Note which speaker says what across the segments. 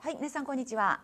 Speaker 1: はい、皆さんこんにちは。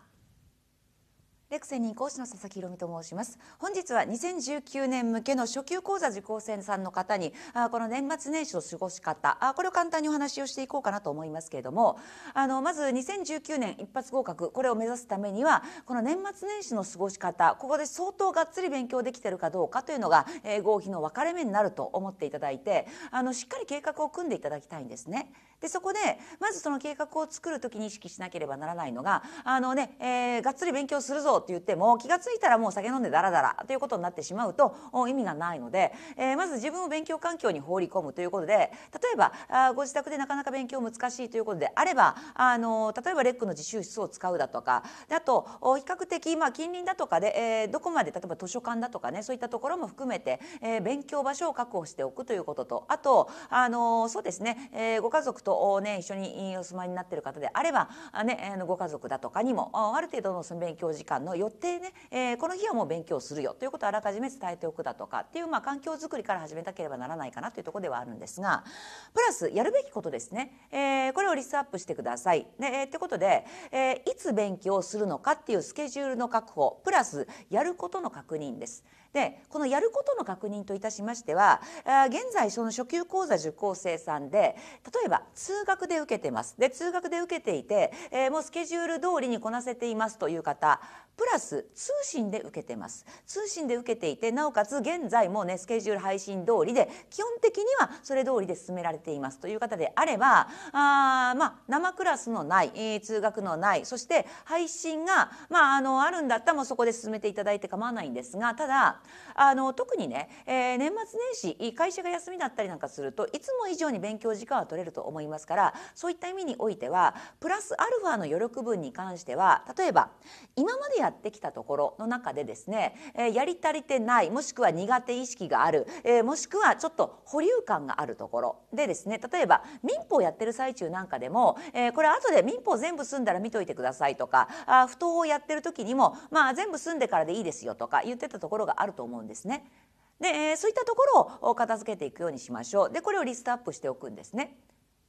Speaker 1: レクセニ講師の佐々木宏と申します本日は2019年向けの初級講座受講生さんの方にあこの年末年始の過ごし方あこれを簡単にお話をしていこうかなと思いますけれどもあのまず2019年一発合格これを目指すためにはこの年末年始の過ごし方ここで相当がっつり勉強できてるかどうかというのが、えー、合否の分かれ目になると思っていただいてあのしっかり計画を組んでいただきたいんですね。でそこでまずその計画を作る時に意識しなければならないのがあのね、えー、がっつり勉強するぞって言っても気が付いたらもう酒飲んでダラダラということになってしまうと意味がないので、えー、まず自分を勉強環境に放り込むということで例えばあご自宅でなかなか勉強難しいということであればあの例えばレックの自習室を使うだとかであと比較的、まあ、近隣だとかで、えー、どこまで例えば図書館だとかねそういったところも含めて、えー、勉強場所を確保しておくということとあとあのそうですね、えー、ご家族と、ね、一緒にお住まいになっている方であれば、ね、ご家族だとかにもある程度のその勉強時間のの予定ね、えー、この日はもう勉強するよということをあらかじめ伝えておくだとかっていう、まあ、環境づくりから始めなければならないかなというところではあるんですがプラスやるべきことですね、えー、これをリストアップしてください。と、えー、ってことで、えー、いつ勉強するのかっていうスケジュールの確保プラスやることの確認です。でこのやることの確認といたしましては現在その初級講座受講生さんで例えば通学で受けてますで通学で受けていて、えー、もうスケジュール通りにこなせていますという方プラス通信で受けてます通信で受けていてなおかつ現在もねスケジュール配信通りで基本的にはそれ通りで進められていますという方であればあまあ生クラスのない、えー、通学のないそして配信が、まあ、あのあるんだったらもうそこで進めていただいて構わないんですがただあの特にね、えー、年末年始会社が休みだったりなんかするといつも以上に勉強時間は取れると思いますからそういった意味においてはプラスアルファの余力分に関しては例えば今までやってきたところの中でですね、えー、やり足りてないもしくは苦手意識がある、えー、もしくはちょっと保留感があるところでですね例えば民法やってる最中なんかでも、えー、これ後で民法全部済んだら見といてくださいとかあ不当をやってる時にも、まあ、全部済んでからでいいですよとか言ってたところがあるると思うんですね。で、えー、そういったところを片付けていくようにしましょう。でこれをリストアップしておくんですね。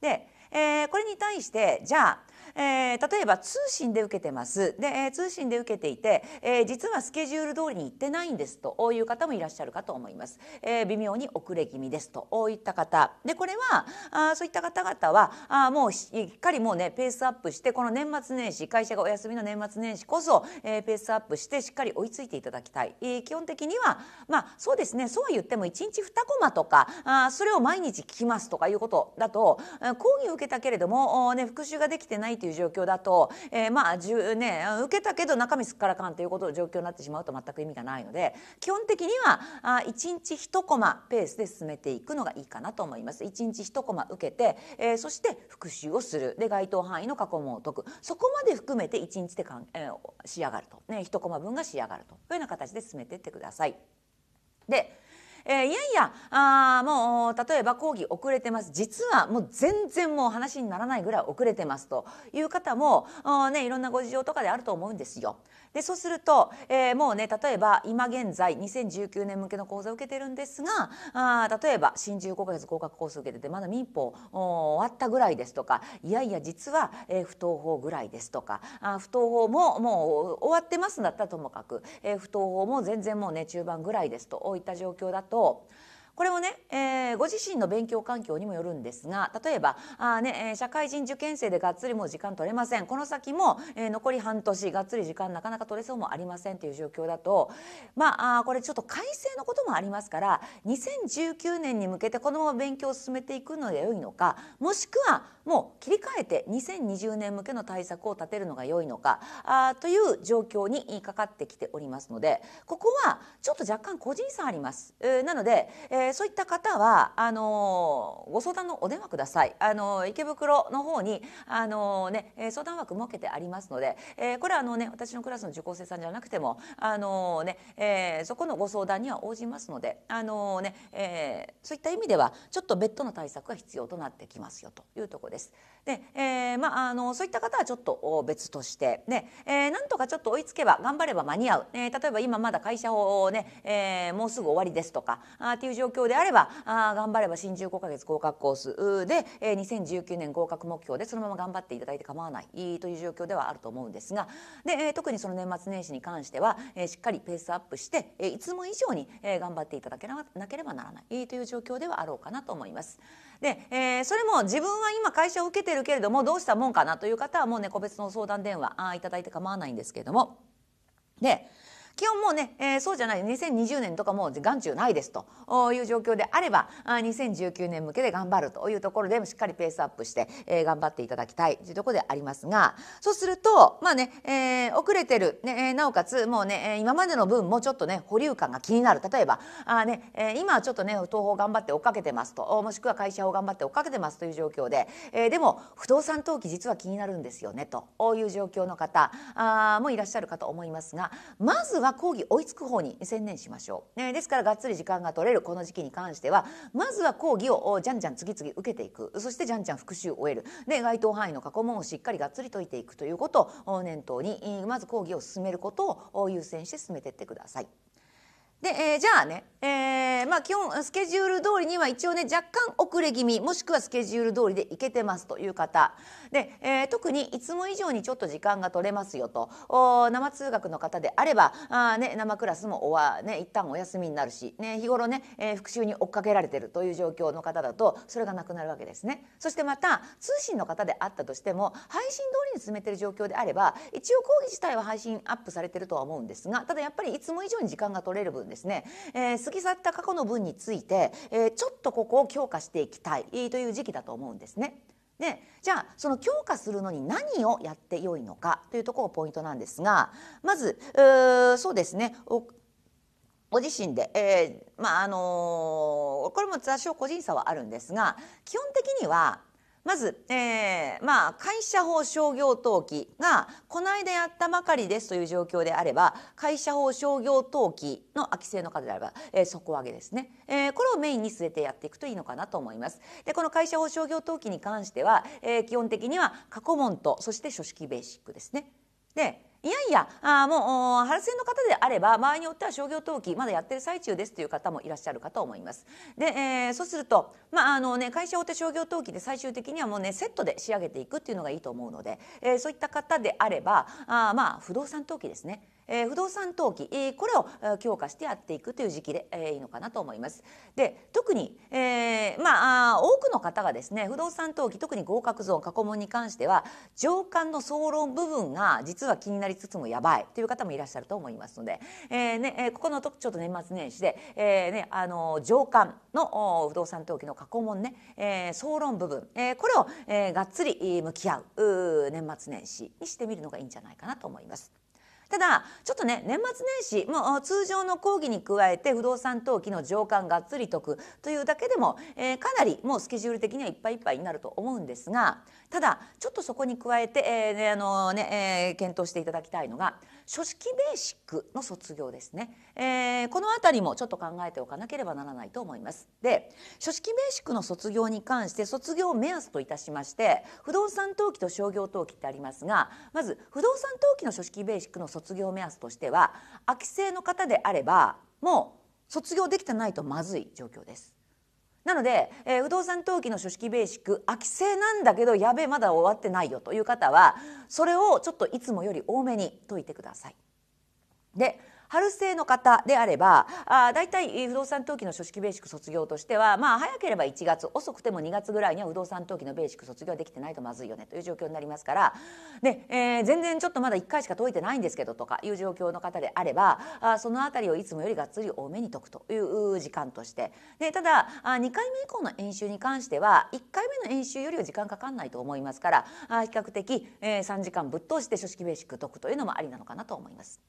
Speaker 1: で、えー、これに対してじゃあえー、例えば通信で受けてますで、えー、通信で受けていて、えー、実はスケジュール通りに行ってないんですという方もいらっしゃるかと思います、えー、微妙に遅れ気味ですといった方でこれはあそういった方々はあもうしっかりもうねペースアップしてこの年末年始会社がお休みの年末年始こそ、えー、ペースアップしてしっかり追いついていただきたい、えー、基本的にはまあそうですねそうは言っても1日2コマとかあそれを毎日聞きますとかいうことだと講義を受けたけれども、ね、復習ができてないとていう状況だと、えー、まあ10ね受けたけど中身すっからかんということの状況になってしまうと全く意味がないので基本的にはあ1日1コマペースで進めていくのがいいかなと思います。1日1コマ受けて、えー、そして復習をするで該当範囲の過去問を解くそこまで含めて1日でかん、えー、仕上がると、ね、1コマ分が仕上がるというような形で進めていってください。でえー、いやいやあもう例えば講義遅れてます実はもう全然もう話にならないぐらい遅れてますという方も、ね、いろんなご事情とかであると思うんですよ。でそうすると、えー、もうね例えば今現在2019年向けの講座を受けてるんですがあ例えば新十5ヶ月合格コース受けててまだ民法終わったぐらいですとかいやいや実は、えー、不登法ぐらいですとかあ不登法ももう終わってますんだったらともかく、えー、不登法も全然もうね中盤ぐらいですといった状況だととこれもね、えー、ご自身の勉強環境にもよるんですが例えばあ、ね、社会人受験生でがっつりもう時間取れませんこの先も、えー、残り半年がっつり時間なかなか取れそうもありませんという状況だと、まあ、これちょっと改正のこともありますから2019年に向けてこのまま勉強を進めていくので良いのかもしくはもう切り替えて2020年向けの対策を立てるのが良いのかあという状況にかかってきておりますのでここはちょっと若干個人差あります。えー、なので、えー、そういった方はあのー、ご相談のお電話ください。あの池袋の方にあのね相談枠設けてありますので、えこれはあのね私のクラスの受講生さんじゃなくてもあのね、えそこのご相談には応じますのであのね、えそういった意味ではちょっと別途の対策が必要となってきますよというところです。です。で、えー、まあ、あのそういった方はちょっと別としてね、えー、なんとかちょっと追いつけば頑張れば間に合う、えー、例えば今まだ会社をね、えー、もうすぐ終わりですとかあっていう状況であればあ頑張れば新十5か月合格コースで、えー、2019年合格目標でそのまま頑張っていただいて構わないという状況ではあると思うんですがで、え特にその年末年始に関しては、えしっかりペースアップして、えいつも以上に、え頑張っていただけなければならないという状況ではあろうかなと思います。で、えー、それも自分は今会社を受けてるけれどもどうしたもんかなという方はもうね個別の相談電話あいただいて構わないんですけれどもで基本もね、えー、そうじゃない2020年とかもう眼中ないですという状況であればあ2019年向けで頑張るというところでしっかりペースアップして、えー、頑張っていただきたいというところでありますがそうするとまあね、えー、遅れてる、ね、なおかつもうね今までの分もちょっとね保留感が気になる例えばあ、ね、今はちょっとね東宝頑張って追っかけてますともしくは会社を頑張って追っかけてますという状況で、えー、でも不動産登記実は気になるんですよねという状況の方あもいらっしゃるかと思いますがまずはは講義追いつく方に専念しましょう、ね、ですからがっつり時間が取れるこの時期に関してはまずは講義をじゃんじゃん次々受けていくそしてじゃんじゃん復習を終えるで該当範囲の過去問をしっかりがっつり解いていくということを念頭にまず講義を進めることを優先して進めていってください。で、えー、じゃあね、えー、まあ基本スケジュール通りには一応ね若干遅れ気味もしくはスケジュール通りでいけてますという方で、えー、特にいつも以上にちょっと時間が取れますよと生通学の方であればあ、ね、生クラスもおわ、ね、一旦お休みになるし、ね、日頃ね、えー、復習に追っかけられてるという状況の方だとそれがなくなるわけですね。そしてまた通信の方であったとしても配信通りに進めてる状況であれば一応講義自体は配信アップされてるとは思うんですがただやっぱりいつも以上に時間が取れる分ですね、えー、過ぎ去った過去の分について、えー、ちょっとここを強化していきたいという時期だと思うんですね。でじゃあその強化するのに何をやってよいのかというところがポイントなんですがまずそうですねご自身で、えー、まああのー、これも多少個人差はあるんですが基本的にはまず、えー、まあ会社法商業登記がこの間やったばかりですという状況であれば会社法商業登記の空き制の方であれば、えー、底上げですね、えー、これをメインに据えてやっていくといいのかなと思います。でこの会社法商業登記に関しては、えー、基本的には過去問とそして書式ベーシックですねでいやいやあもう原線の方であれば場合によっては商業登記まだやってる最中ですという方もいらっしゃるかと思います。で、えー、そうすると、まああのね、会社大手商業登記で最終的にはもう、ね、セットで仕上げていくっていうのがいいと思うので、えー、そういった方であればあまあ不動産登記ですねえー、不動産投機、えー、これを強化してやっていくという時期で、えー、いいのかなと思います。で特に、えー、まあ多くの方がですね不動産投機特に合格ゾーン過去問に関しては上巻の総論部分が実は気になりつつもやばいという方もいらっしゃると思いますので、えーねえー、ここのとちょっと年末年始で、えーね、あの上巻の不動産投機の過去問ね、えー、総論部分、えー、これを、えー、がっつり向き合うう年末年始にしてみるのがいいんじゃないかなと思います。ただちょっとね年末年始もう通常の講義に加えて不動産登記の上巻がっつり解くというだけでも、えー、かなりもうスケジュール的にはいっぱいいっぱいになると思うんですがただちょっとそこに加えて、えーねあのねえー、検討していただきたいのが書式ベーシックの卒業ですね、えー、この辺りもちょっと考えておかなければならないと思います。で書式ベーシックの卒業に関して卒業目安といたしまして不動産登記と商業登記ってありますがまず不動産登記の書式ベーシックの卒業目安としては空き性の方であればもう卒業できてないとまずい状況です。なので、えー、不動産登記の書式ベーシック空き制なんだけどやべえまだ終わってないよという方はそれをちょっといつもより多めに解いてください。で春生の方であればあだいたい不動産登記の書式ベーシック卒業としては、まあ、早ければ1月遅くても2月ぐらいには不動産登記のベーシック卒業できてないとまずいよねという状況になりますからで、えー、全然ちょっとまだ1回しか解いてないんですけどとかいう状況の方であればあその辺りをいつもよりがっつり多めに解くという時間としてでただあ2回目以降の演習に関しては1回目の演習よりは時間かかんないと思いますからあ比較的、えー、3時間ぶっ通して書式ベーシック解くというのもありなのかなと思います。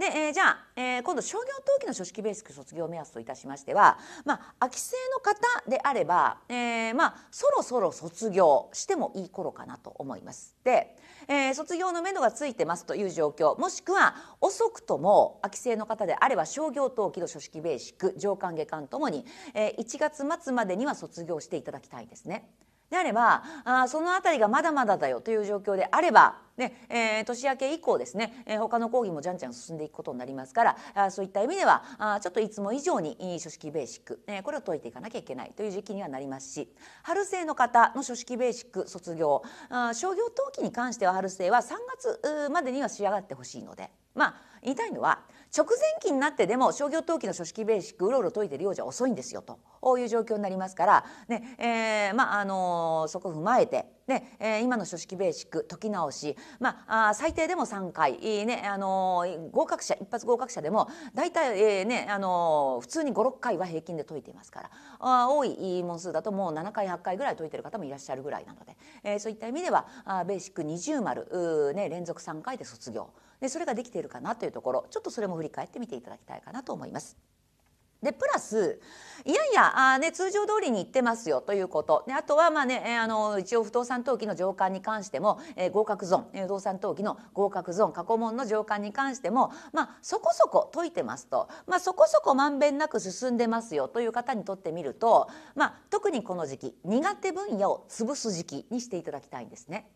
Speaker 1: で、えー、じゃあ、えー、今度商業登記の書式ベーシック卒業目安といたしましては、まあ、秋生の方であれば、えー、まあ、そろそろ卒業してもいい頃かなと思います。で、え卒業のめどがついてますという状況もしくは遅くとも秋生の方であれば商業登記の書式ベーシック上官下官ともに、え1月末までには卒業していただきたいですね。であればあその辺りがまだまだだよという状況であればねえー、年明け以降ですね、えー、他の講義もじゃんじゃん進んでいくことになりますからあそういった意味ではあちょっといつも以上に書式ベーシック、えー、これを解いていかなきゃいけないという時期にはなりますし春生の方の書式ベーシック卒業あ商業登記に関しては春生は3月までには仕上がってほしいのでまあ言いたいのは直前期になってでも商業登記の書式ベーシックうろうろ解いてるようじゃ遅いんですよという状況になりますから、ねえーまああのー、そこ踏まえて、ねえー、今の書式ベーシック解き直し、まあ、あ最低でも3回、ねあのー、合格者一発合格者でも大体、えーねあのー、普通に56回は平均で解いていますからあ多い問数だともう7回8回ぐらい解いてる方もいらっしゃるぐらいなので、えー、そういった意味ではあベーシック20丸、ね、連続3回で卒業。でそれができているかなというところちょっとそれも振り返ってみていただきたいかなと思います。でプラスいやいやあ、ね、通常通りに行ってますよということであとはまあ、ね、えー、あの一応不動産登記の上官に関しても、えー、合格ゾーン不動産登記の合格ゾーン過去問の上官に関しても、まあ、そこそこ解いてますと、まあ、そこそこまんべんなく進んでますよという方にとってみると、まあ、特にこの時期苦手分野を潰す時期にしていただきたいんですね。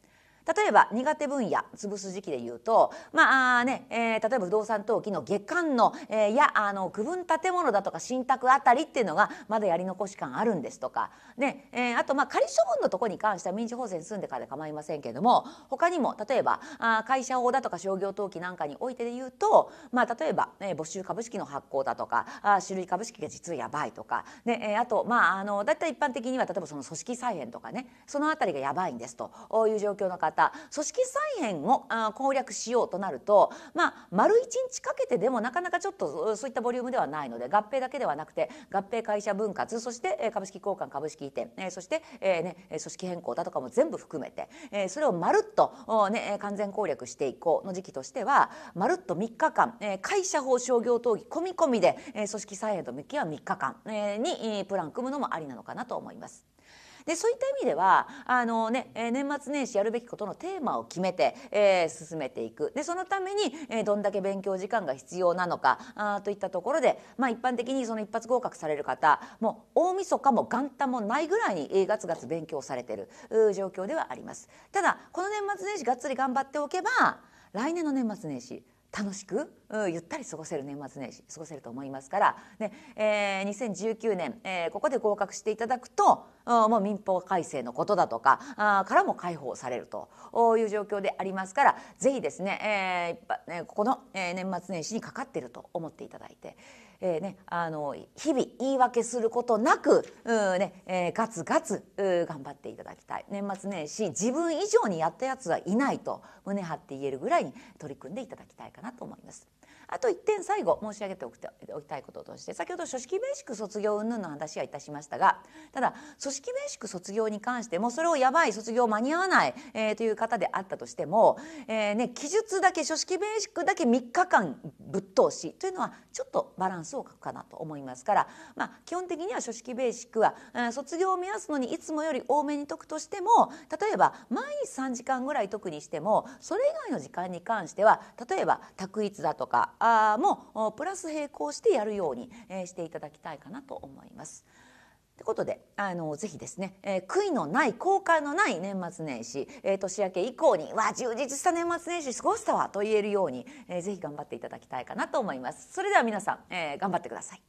Speaker 1: 例えば苦手分野潰す時期で言うとまあね、えー、例えば不動産登記の月間の、えー、やあの区分建物だとか信託あたりっていうのがまだやり残し感あるんですとか、ねえー、あとまあ仮処分のとこに関しては民事法制に住んでからで構いませんけれども他にも例えばあ会社法だとか商業登記なんかにおいてで言うと、まあ、例えば、え募集株式の発行だとかあ種類株式が実はやばいとか、ねえー、あとまああのだいたい一般的には例えばその組織再編とかねそのあたりがやばいんですという状況の方方組織再編を攻略しようとなると、まあ、丸1日かけてでもなかなかちょっとそういったボリュームではないので合併だけではなくて合併会社分割そして株式交換株式移転そして、えー、ね、組織変更だとかも全部含めて、えそれをまるっと、ね、完全攻略していこうの時期としてはまるっと3日間、え会社法商業討議込み込みで、え組織再編と向き合う3日間、えにプラン組むのもありなのかなと思います。でそういった意味ではあの、ね、年末年始やるべきことのテーマを決めて、えー、進めていくでそのために、えー、どんだけ勉強時間が必要なのかあといったところで、まあ、一般的にその一発合格される方もう大晦日も元旦もないぐらいにガツガツ勉強されてる状況ではあります。ただこの年末年始がっつり頑張っておけば来年の年末年始楽しく、うん、ゆったり過ごせる年末年始過ごせると思いますから、ねえー、2019年、えー、ここで合格していただくと、うん、もう民法改正のことだとかあからも解放されるという状況でありますからぜひですね、えー、ここの、えー、年末年始にかかっていると思っていただいて。えーね、あの日々言い訳することなく、うねえー、ガツガツ頑張っていただきたい年末年始自分以上にやったやつはいないと胸張って言えるぐらいに取り組んでいただきたいかなと思います。あと1点最後申し上げておきたいこととして先ほど書式ベーシック卒業云々の話はいたしましたがただ組織ベーシック卒業に関してもそれをやばい卒業間に合わない、えー、という方であったとしても、えーね、記述だけ書式ベーシックだけ3日間ぶっ通しというのはちょっとバランスを欠くかなと思いますから、まあ、基本的には書式ベーシックは、えー、卒業を目指すのにいつもより多めに解くとしても例えば毎日3時間ぐらい解くにしてもそれ以外の時間に関しては例えば択一だとかあもプラス並行してやるように、えしていただきたいかなと思います。ということであのぜひですね、えー、悔いのない後悔のない年末年始、えー、年明け以降にわ充実した年末年始過ごしたわと言えるように、えー、ぜひ頑張っていただきたいかなと思います。それでは皆さん、えー、頑張ってください。